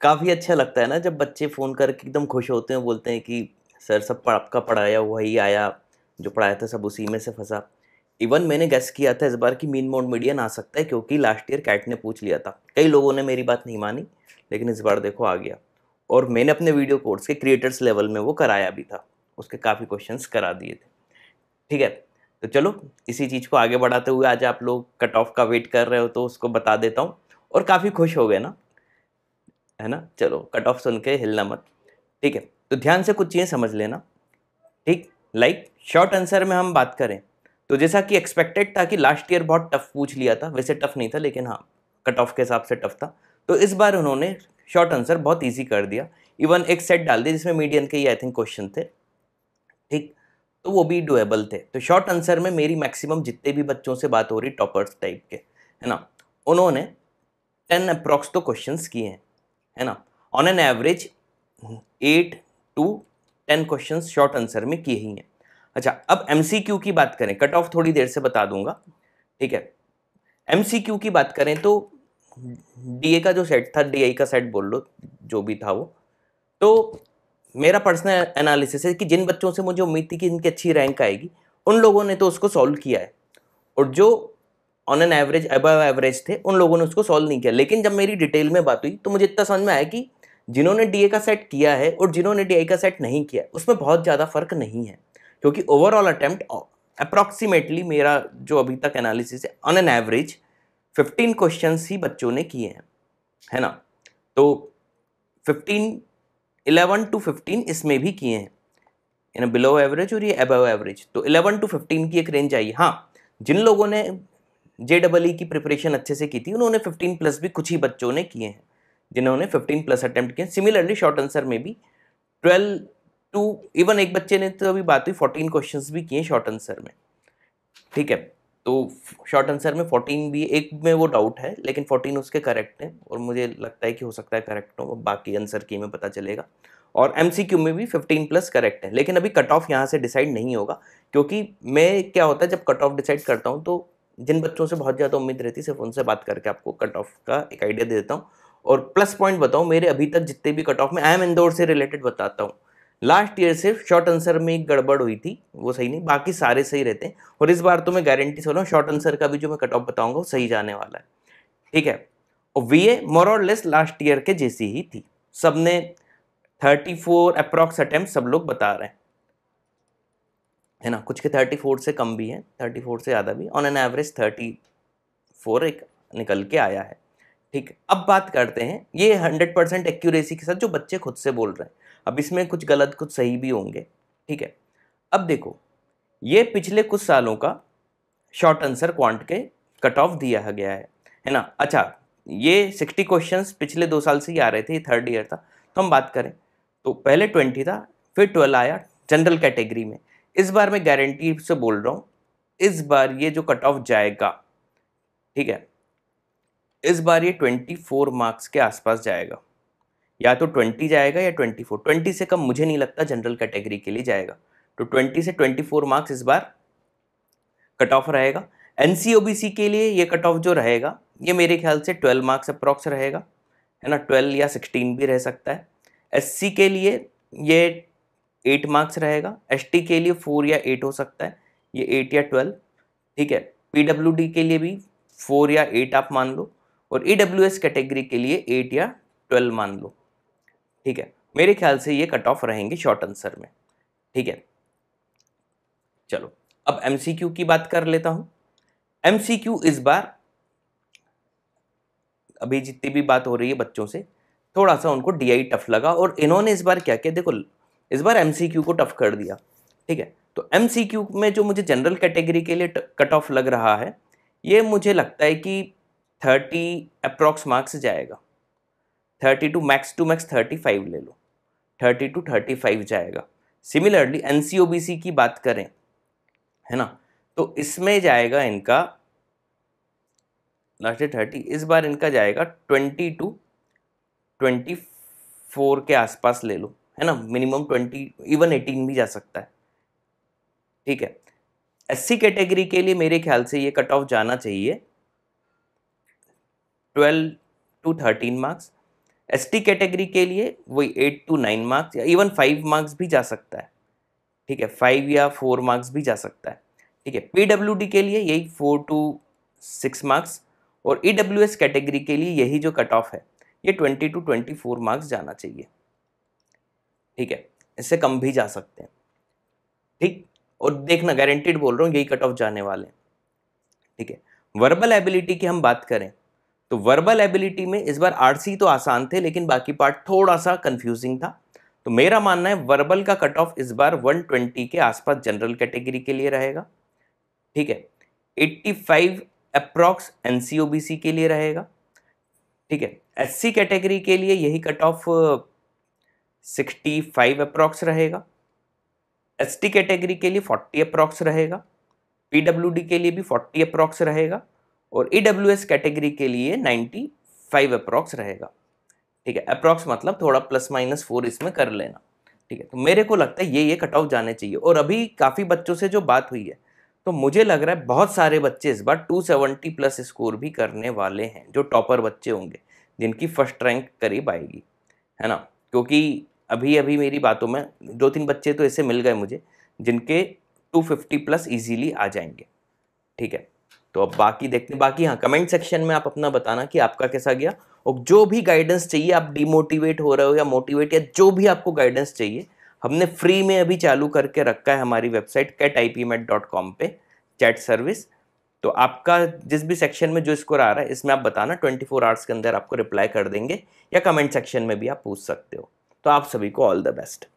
काफ़ी अच्छा लगता है ना जब बच्चे फ़ोन करके एकदम खुश होते हैं बोलते हैं कि सर सब आपका पढ़ाया हुआ ही आया जो पढ़ाया था सब उसी में से फंसा इवन मैंने गैस किया था इस बार कि मीन मोड मीडियन आ सकता है क्योंकि लास्ट ईयर कैट ने पूछ लिया था कई लोगों ने मेरी बात नहीं मानी लेकिन इस बार देखो आ गया और मैंने अपने वीडियो कोर्स के क्रिएटर्स लेवल में वो कराया भी था उसके काफ़ी क्वेश्चन करा दिए थे ठीक है तो चलो इसी चीज़ को आगे बढ़ाते हुए आज आप लोग कट ऑफ का वेट कर रहे हो तो उसको बता देता हूँ और काफ़ी खुश हो गए ना है ना चलो कट ऑफ सुन के हिलना मत ठीक है तो ध्यान से कुछ चीज़ें समझ लेना ठीक लाइक शॉर्ट आंसर में हम बात करें तो जैसा कि एक्सपेक्टेड था कि लास्ट ईयर बहुत टफ पूछ लिया था वैसे टफ नहीं था लेकिन हाँ कट ऑफ के हिसाब से टफ था तो इस बार उन्होंने शॉर्ट आंसर बहुत ईजी कर दिया इवन एक सेट डाल दिया जिसमें मीडियन के ही आई थिंक क्वेश्चन थे ठीक तो वो भी डुएबल थे तो शॉर्ट आंसर में मेरी मैक्सिमम जितने भी बच्चों से बात हो रही टॉपर्स टाइप के है ना उन्होंने टेन अप्रॉक्स तो क्वेश्चंस किए हैं है ना on an average eight to ten question short answer में किए ही हैं अच्छा अब एम की बात करें कट ऑफ थोड़ी देर से बता दूंगा ठीक है एम की बात करें तो डी का जो सेट था डी का सेट बोल लो जो भी था वो तो मेरा पर्सनल एनालिसिस है कि जिन बच्चों से मुझे उम्मीद थी कि इनकी अच्छी रैंक आएगी उन लोगों ने तो उसको सॉल्व किया है और जो on an average above average थे उन लोगों ने उसको सॉल्व नहीं किया लेकिन जब मेरी डिटेल में बात हुई तो मुझे इतना समझ में आया कि जिन्होंने डी का सेट किया है और जिन्होंने डी का सेट नहीं किया उसमें बहुत ज़्यादा फ़र्क नहीं है क्योंकि ओवरऑल अटैम्प्ट अप्रॉक्सीमेटली मेरा जो अभी तक एनालिसिस है on an average fifteen question ही बच्चों ने किए हैं है ना तो फिफ्टीन इलेवन टू फिफ्टीन इसमें भी किए हैं यानी बिलो एवरेज और ये अबव एवरेज तो इलेवन टू फिफ्टीन की एक रेंज आई हाँ जिन लोगों ने जे डबल ई की प्रिपरेशन अच्छे से की थी उन्होंने फिफ्टीन प्लस भी कुछ ही बच्चों ने किए हैं जिन्होंने फिफ्टीन प्लस अटैम्प्ट किए सिमिलरली शॉर्ट आंसर में भी ट्वेल्व टू इवन एक बच्चे ने तो अभी बात हुई फोर्टीन क्वेश्चंस भी किए शॉर्ट आंसर में ठीक है तो शॉर्ट आंसर में फोर्टीन भी एक में वो डाउट है लेकिन फोर्टीन उसके करेक्ट हैं और मुझे लगता है कि हो सकता है करेक्ट हो बाकी आंसर की में पता चलेगा और क्यू में भी 15 प्लस करेक्ट है लेकिन अभी कट ऑफ यहाँ से डिसाइड नहीं होगा क्योंकि मैं क्या होता है जब कट ऑफ डिसाइड करता हूँ तो जिन बच्चों से बहुत ज़्यादा उम्मीद रहती सिर्फ उनसे बात करके आपको कट ऑफ का एक आइडिया दे देता हूँ और प्लस पॉइंट बताऊँ मेरे अभी तक जितने भी कट ऑफ में आई एम इंदौर से रिलेटेड बताता हूँ लास्ट ईयर सिर्फ शॉर्ट आंसर में एक गड़बड़ हुई थी वो सही नहीं बाकी सारे सही रहते हैं और इस बार तो मैं गारंटी से रहा हूँ शॉर्ट आंसर का भी जो मैं कट ऑफ बताऊँगा वो सही जाने वाला है ठीक है और वी ए मोर और लेस लास्ट ईयर के जैसी ही थी सब ने थर्टी फोर अप्रॉक्स अटैम्प्ट सब लोग बता रहे हैं है ना कुछ के थर्टी फोर से कम भी हैं थर्टी फोर से ज़्यादा भी on an average thirty four एक निकल के आया है ठीक अब बात करते हैं ये हंड्रेड परसेंट एक्यूरेसी के साथ जो बच्चे खुद से बोल रहे हैं अब इसमें कुछ गलत कुछ सही भी होंगे ठीक है अब देखो ये पिछले कुछ सालों का शॉर्ट आंसर क्वांट के कट ऑफ दिया गया है है ना अच्छा ये सिक्सटी क्वेश्चन पिछले दो साल से ही आ रहे थे ये थर्ड ईयर था तो हम बात करें तो पहले ट्वेंटी था फिर ट्वेल्व आया जनरल कैटेगरी में इस बार मैं गारंटी से बोल रहा हूँ इस बार ये जो कट ऑफ जाएगा ठीक है इस बार ये 24 मार्क्स के आसपास जाएगा या तो 20 जाएगा या 24 20 से कम मुझे नहीं लगता जनरल कैटेगरी के लिए जाएगा तो 20 से 24 मार्क्स इस बार कट ऑफ रहेगा एन के लिए ये कट ऑफ जो रहेगा ये मेरे ख्याल से 12 मार्क्स अप्रॉक्स रहेगा है ना 12 या 16 भी रह सकता है एस के लिए ये एट मार्क्स रहेगा एस के लिए फोर या एट हो सकता है ये एट या ट्वेल्व ठीक है पी के लिए भी फोर या एट आप मान लो और ई कैटेगरी के लिए एट या ट्वेल्व मान लो ठीक है मेरे ख्याल से ये कट ऑफ रहेंगे शॉर्ट आंसर में ठीक है चलो अब एम की बात कर लेता हूँ एम इस बार अभी जितनी भी बात हो रही है बच्चों से थोड़ा सा उनको डी टफ लगा और इन्होंने इस बार क्या किया देखो इस बार एम को टफ कर दिया ठीक है तो एम में जो मुझे जनरल कैटेगरी के लिए कट ऑफ लग रहा है ये मुझे लगता है कि थर्टी अप्रॉक्स मार्क्स जाएगा thirty two max to max thirty five ले लो थर्टी टू थर्टी फाइव जाएगा सिमिलरली एन की बात करें है ना तो इसमें जाएगा इनका लास्ट थर्टी इस बार इनका जाएगा ट्वेंटी टू ट्वेंटी फोर के आसपास ले लो है ना मिनिमम ट्वेंटी इवन एटीन भी जा सकता है ठीक है एस सी कैटेगरी के लिए मेरे ख्याल से ये कट ऑफ जाना चाहिए twelve to thirteen marks S T category के लिए वही एट टू नाइन मार्क्स या इवन फाइव मार्क्स भी जा सकता है ठीक है फाइव या फोर मार्क्स भी जा सकता है ठीक है पी डब्ल्यू डी के लिए यही फोर टू सिक्स मार्क्स और ई डब्ल्यू एस कैटेगरी के लिए यही जो कट ऑफ है ये twenty to twenty four marks जाना चाहिए ठीक है इससे कम भी जा सकते हैं ठीक और देखना गारंटेड बोल रहा हूँ यही कट ऑफ जाने वाले हैं ठीक है वर्बल एबिलिटी की हम बात करें तो वर्बल एबिलिटी में इस बार आरसी तो आसान थे लेकिन बाकी पार्ट थोड़ा सा कंफ्यूजिंग था तो मेरा मानना है वर्बल का कट ऑफ इस बार 120 के आसपास जनरल कैटेगरी के लिए रहेगा ठीक है 85 अप्रॉक्स एनसीओबीसी के लिए रहेगा ठीक है एससी कैटेगरी के लिए यही cut off sixty five approx रहेगा एस टी कैटेगरी के लिए फोर्टी अप्रॉक्स रहेगा पी डब्ल्यू डी के लिए भी फोर्टी अप्रॉक्स रहेगा और ई डब्ल्यू एस कैटेगरी के लिए नाइन्टी फाइव अप्रॉक्स रहेगा ठीक है अप्रॉक्स मतलब थोड़ा प्लस माइनस फोर इसमें कर लेना ठीक है तो मेरे को लगता है ये ये कट ऑफ जाने चाहिए और अभी काफ़ी बच्चों से जो बात हुई है तो मुझे लग रहा है बहुत सारे बच्चे इस बार 270 प्लस स्कोर भी करने वाले हैं जो टॉपर बच्चे होंगे जिनकी फर्स्ट रैंक करीब आएगी है ना क्योंकि अभी अभी मेरी बातों में दो तीन बच्चे तो ऐसे मिल गए मुझे जिनके 250 प्लस इजीली आ जाएंगे ठीक है तो अब बाकी देखते हैं बाकी हाँ कमेंट सेक्शन में आप अपना बताना कि आपका कैसा गया और जो भी गाइडेंस चाहिए आप डिमोटिवेट हो रहे हो या मोटिवेट या जो भी आपको गाइडेंस चाहिए हमने फ्री में अभी चालू करके रखा है हमारी website cat I P mat dot com पर चैट सर्विस तो आपका जिस भी सेक्शन में जो स्कोर आ रहा है इसमें आप बताना 24 फोर आवर्स के अंदर आपको रिप्लाई कर देंगे या कमेंट सेक्शन में भी आप पूछ सकते हो तो आप सभी को ऑल द बेस्ट